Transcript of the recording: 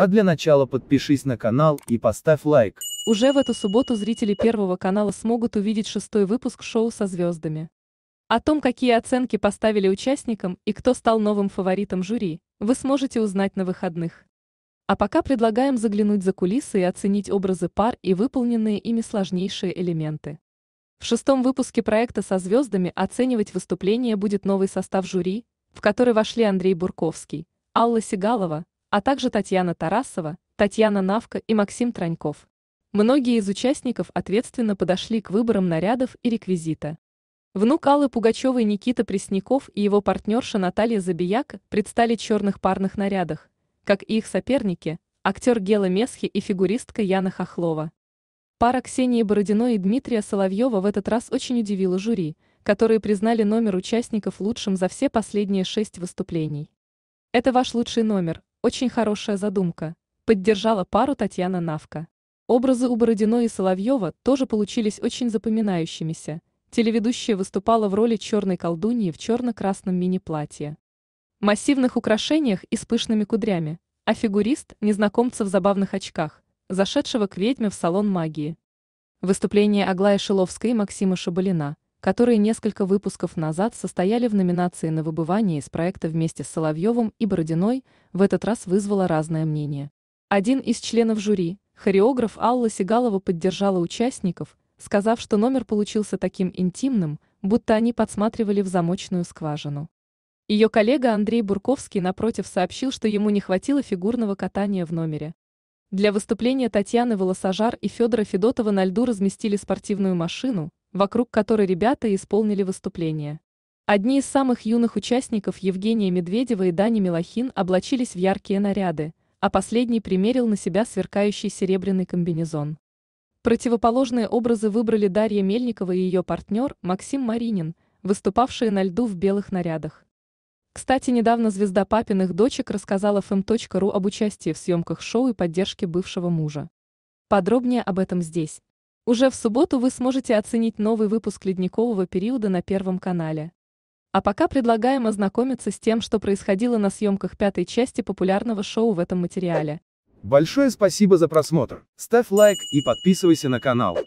А для начала подпишись на канал и поставь лайк. Уже в эту субботу зрители Первого канала смогут увидеть шестой выпуск шоу со звездами. О том, какие оценки поставили участникам и кто стал новым фаворитом жюри, вы сможете узнать на выходных. А пока предлагаем заглянуть за кулисы и оценить образы пар и выполненные ими сложнейшие элементы. В шестом выпуске проекта «Со звездами» оценивать выступление будет новый состав жюри, в который вошли Андрей Бурковский, Алла Сигалова, а также Татьяна Тарасова, Татьяна Навка и Максим Траньков. Многие из участников ответственно подошли к выборам нарядов и реквизита. Внук Аллы Пугачевой Никита Пресняков и его партнерша Наталья Забияк предстали в черных парных нарядах, как и их соперники, актер Гела Месхи и фигуристка Яна Хохлова. Пара Ксении Бородиной и Дмитрия Соловьева в этот раз очень удивила жюри, которые признали номер участников лучшим за все последние шесть выступлений. Это ваш лучший номер, очень хорошая задумка. Поддержала пару Татьяна Навка. Образы у Бородино и Соловьева тоже получились очень запоминающимися. Телеведущая выступала в роли черной колдуньи в черно-красном мини-платье. Массивных украшениях и с пышными кудрями, а фигурист – незнакомца в забавных очках, зашедшего к ведьме в салон магии. Выступление Аглая Шиловской и Максима Шабалина – которые несколько выпусков назад состояли в номинации на выбывание из проекта вместе с Соловьевым и Бородиной, в этот раз вызвало разное мнение. Один из членов жюри, хореограф Алла Сигалова поддержала участников, сказав, что номер получился таким интимным, будто они подсматривали в замочную скважину. Ее коллега Андрей Бурковский, напротив, сообщил, что ему не хватило фигурного катания в номере. Для выступления Татьяны Волосожар и Федора Федотова на льду разместили спортивную машину, вокруг которой ребята исполнили выступление. Одни из самых юных участников Евгения Медведева и Дани Милохин облачились в яркие наряды, а последний примерил на себя сверкающий серебряный комбинезон. Противоположные образы выбрали Дарья Мельникова и ее партнер Максим Маринин, выступавшие на льду в белых нарядах. Кстати, недавно звезда папиных дочек рассказала fm.ru эм об участии в съемках шоу и поддержке бывшего мужа. Подробнее об этом здесь. Уже в субботу вы сможете оценить новый выпуск ледникового периода на Первом канале. А пока предлагаем ознакомиться с тем, что происходило на съемках пятой части популярного шоу в этом материале. Большое спасибо за просмотр. Ставь лайк и подписывайся на канал.